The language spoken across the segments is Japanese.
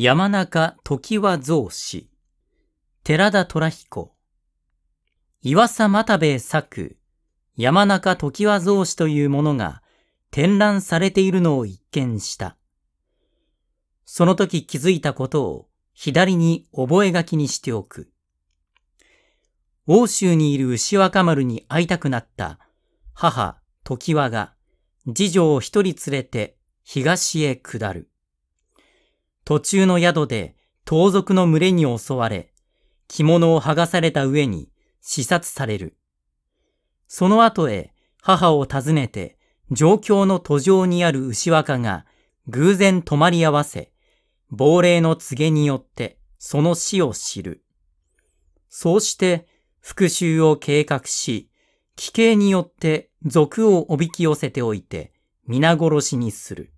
山中常和蔵氏、寺田虎彦、岩佐又兵衛作、山中常和蔵氏というものが展覧されているのを一見した。その時気づいたことを左に覚書にしておく。欧州にいる牛若丸に会いたくなった母、常和が次女を一人連れて東へ下る。途中の宿で盗賊の群れに襲われ、着物を剥がされた上に刺殺される。その後へ母を訪ねて状況の途上にある牛若が偶然泊まり合わせ、亡霊の告げによってその死を知る。そうして復讐を計画し、奇形によって賊をおびき寄せておいて皆殺しにする。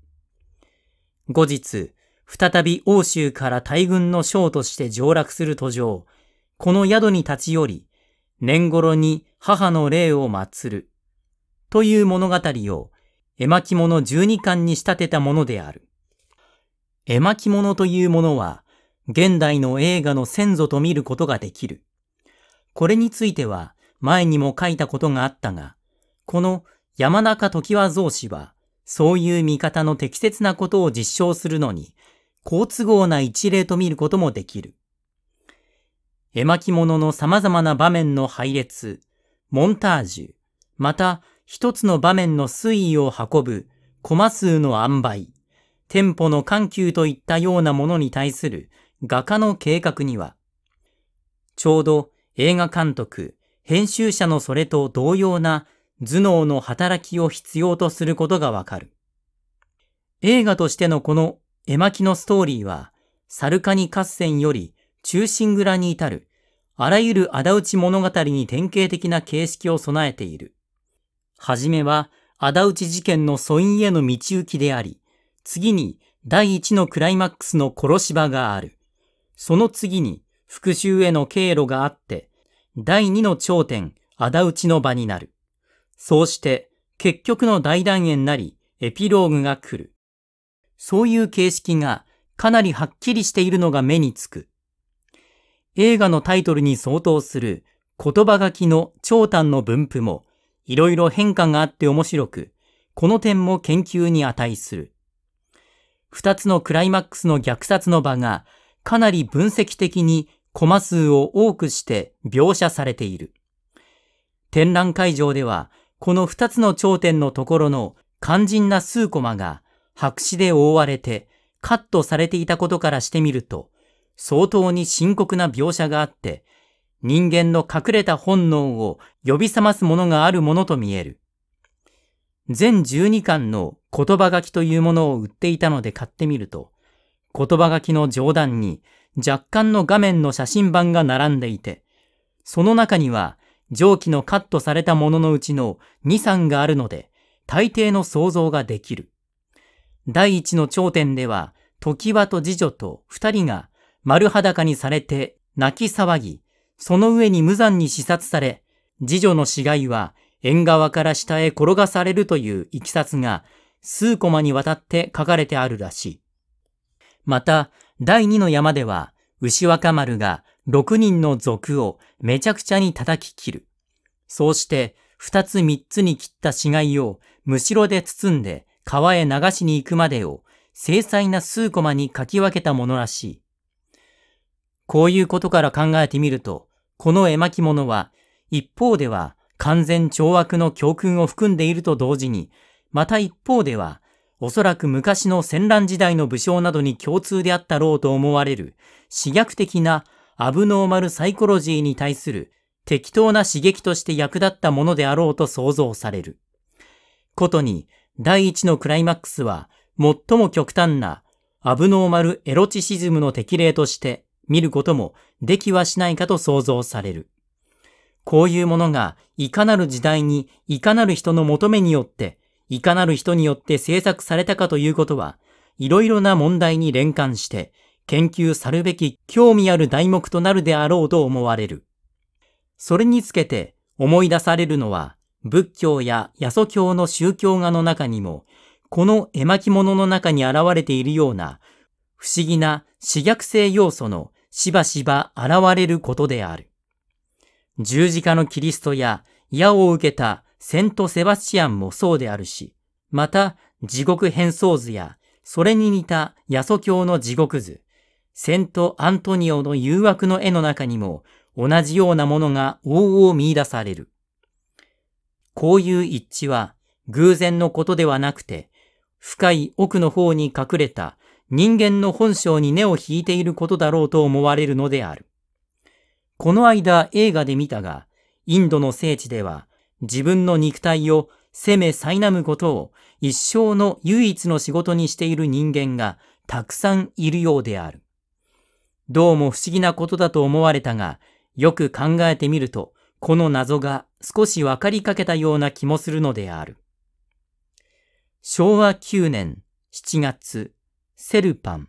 後日、再び欧州から大軍の将として上洛する途上、この宿に立ち寄り、年頃に母の霊を祀る、という物語を絵巻物12巻に仕立てたものである。絵巻物というものは、現代の映画の先祖と見ることができる。これについては前にも書いたことがあったが、この山中時和蔵氏は、そういう見方の適切なことを実証するのに好都合な一例と見ることもできる。絵巻物の様々な場面の配列、モンタージュ、また一つの場面の推移を運ぶ、コマ数の塩梅、テンポの緩急といったようなものに対する画家の計画には、ちょうど映画監督、編集者のそれと同様な頭脳の働きを必要とすることがわかる。映画としてのこの絵巻のストーリーは、サルカニ合戦より中心蔵に至る、あらゆる仇討ち物語に典型的な形式を備えている。はじめは、仇討ち事件の素因への道行きであり、次に第一のクライマックスの殺し場がある。その次に復讐への経路があって、第二の頂点、仇討ちの場になる。そうして、結局の大団円なり、エピローグが来る。そういう形式がかなりはっきりしているのが目につく。映画のタイトルに相当する言葉書きの長短の分布もいろいろ変化があって面白く、この点も研究に値する。二つのクライマックスの虐殺の場がかなり分析的にコマ数を多くして描写されている。展覧会場ではこの二つの頂点のところの肝心な数コマが白紙で覆われてカットされていたことからしてみると、相当に深刻な描写があって、人間の隠れた本能を呼び覚ますものがあるものと見える。全12巻の言葉書きというものを売っていたので買ってみると、言葉書きの上段に若干の画面の写真版が並んでいて、その中には上記のカットされたもののうちの2、3があるので、大抵の想像ができる。第一の頂点では、時和と次女と二人が丸裸にされて泣き騒ぎ、その上に無残に視察され、次女の死骸は縁側から下へ転がされるという行きさつが数コマにわたって書かれてあるらしい。また、第二の山では、牛若丸が6人の賊をめちゃくちゃに叩き切る。そうして、2つ3つに切った死骸をむしろで包んで川へ流しに行くまでを精細な数コマに書き分けたものらしい。こういうことから考えてみると、この絵巻物は、一方では完全懲悪の教訓を含んでいると同時に、また一方では、おそらく昔の戦乱時代の武将などに共通であったろうと思われる、私虐的なアブノーマルサイコロジーに対する適当な刺激として役立ったものであろうと想像される。ことに、第一のクライマックスは、最も極端な、アブノーマルエロチシズムの適例として見ることもできはしないかと想像される。こういうものがいかなる時代にいかなる人の求めによっていかなる人によって制作されたかということは、いろいろな問題に連関して研究さるべき興味ある題目となるであろうと思われる。それにつけて思い出されるのは仏教や八祖教の宗教画の中にも、この絵巻物の中に現れているような、不思議な死逆性要素のしばしば現れることである。十字架のキリストや矢を受けたセント・セバスチアンもそうであるし、また地獄変装図やそれに似た八祖教の地獄図、セント・アントニオの誘惑の絵の中にも同じようなものが往々見出される。こういう一致は偶然のことではなくて、深い奥の方に隠れた人間の本性に根を引いていることだろうと思われるのである。この間映画で見たが、インドの聖地では自分の肉体を責め苛むことを一生の唯一の仕事にしている人間がたくさんいるようである。どうも不思議なことだと思われたが、よく考えてみると、この謎が少し分かりかけたような気もするのである。昭和9年7月、セルパン。